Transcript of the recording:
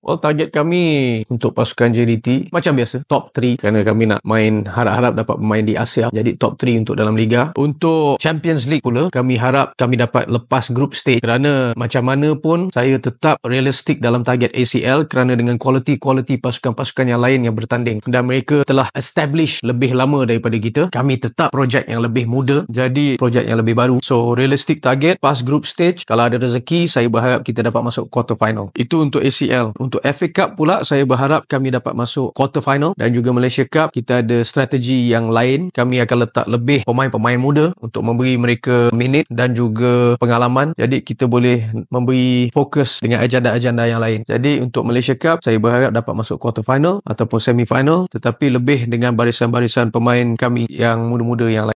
Well, target kami untuk pasukan JDT macam biasa, top 3 kerana kami nak main harap-harap dapat bermain di Asia jadi top 3 untuk dalam Liga. Untuk Champions League pula, kami harap kami dapat lepas group stage kerana macam mana pun saya tetap realistik dalam target ACL kerana dengan kualiti-kualiti pasukan-pasukan yang lain yang bertanding dan mereka telah establish lebih lama daripada kita. Kami tetap projek yang lebih muda jadi projek yang lebih baru. So, realistik target pas group stage kalau ada rezeki, saya berharap kita dapat masuk quarter final. Itu untuk ACL untuk FA Cup pula saya berharap kami dapat masuk quarter final dan juga Malaysia Cup kita ada strategi yang lain kami akan letak lebih pemain-pemain muda untuk memberi mereka minit dan juga pengalaman jadi kita boleh memberi fokus dengan agenda-agenda yang lain jadi untuk Malaysia Cup saya berharap dapat masuk quarter final ataupun semi final tetapi lebih dengan barisan-barisan pemain kami yang muda-muda yang lain